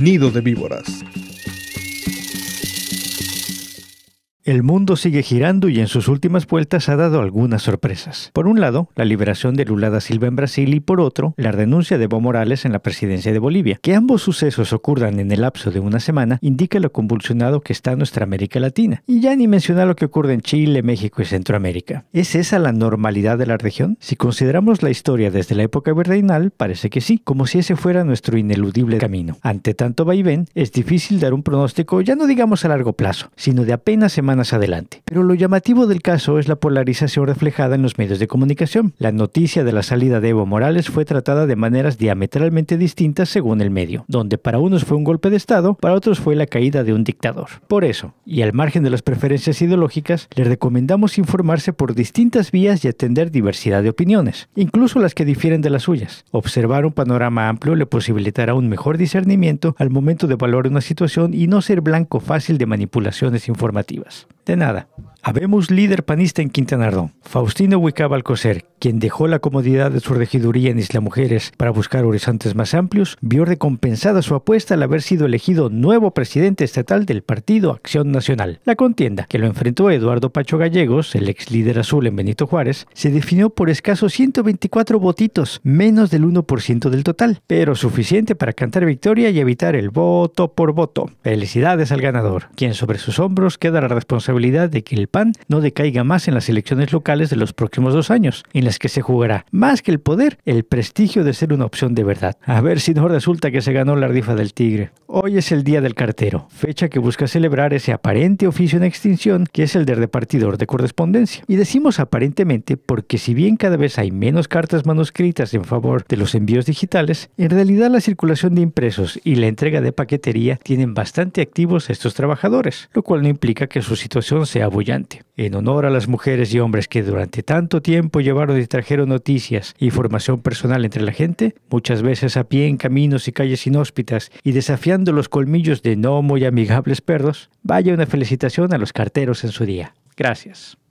Nido de Víboras. El mundo sigue girando y en sus últimas vueltas ha dado algunas sorpresas. Por un lado, la liberación de Lula da Silva en Brasil y por otro, la renuncia de Evo Morales en la presidencia de Bolivia. Que ambos sucesos ocurran en el lapso de una semana indica lo convulsionado que está nuestra América Latina. Y ya ni mencionar lo que ocurre en Chile, México y Centroamérica. ¿Es esa la normalidad de la región? Si consideramos la historia desde la época verdeinal, parece que sí, como si ese fuera nuestro ineludible camino. Ante tanto vaivén, es difícil dar un pronóstico, ya no digamos a largo plazo, sino de apenas semana más adelante. Pero lo llamativo del caso es la polarización reflejada en los medios de comunicación. La noticia de la salida de Evo Morales fue tratada de maneras diametralmente distintas según el medio, donde para unos fue un golpe de Estado, para otros fue la caída de un dictador. Por eso, y al margen de las preferencias ideológicas, les recomendamos informarse por distintas vías y atender diversidad de opiniones, incluso las que difieren de las suyas. Observar un panorama amplio le posibilitará un mejor discernimiento al momento de valorar una situación y no ser blanco fácil de manipulaciones informativas. De nada. Habemos líder panista en Quintana Roo, Faustino Huicaba Alcocer, quien dejó la comodidad de su regiduría en Isla Mujeres para buscar horizontes más amplios, vio recompensada su apuesta al haber sido elegido nuevo presidente estatal del Partido Acción Nacional. La contienda, que lo enfrentó Eduardo Pacho Gallegos, el ex líder azul en Benito Juárez, se definió por escasos 124 votitos, menos del 1% del total, pero suficiente para cantar victoria y evitar el voto por voto. Felicidades al ganador, quien sobre sus hombros queda la responsabilidad de que el PAN no decaiga más en las elecciones locales de los próximos dos años que se jugará, más que el poder, el prestigio de ser una opción de verdad. A ver si no resulta que se ganó la rifa del tigre. Hoy es el Día del Cartero, fecha que busca celebrar ese aparente oficio en extinción que es el de repartidor de correspondencia. Y decimos aparentemente porque si bien cada vez hay menos cartas manuscritas en favor de los envíos digitales, en realidad la circulación de impresos y la entrega de paquetería tienen bastante activos estos trabajadores, lo cual no implica que su situación sea abullante. En honor a las mujeres y hombres que durante tanto tiempo llevaron trajeron noticias y formación personal entre la gente, muchas veces a pie en caminos y calles inhóspitas y desafiando los colmillos de no muy amigables perros, vaya una felicitación a los carteros en su día. Gracias.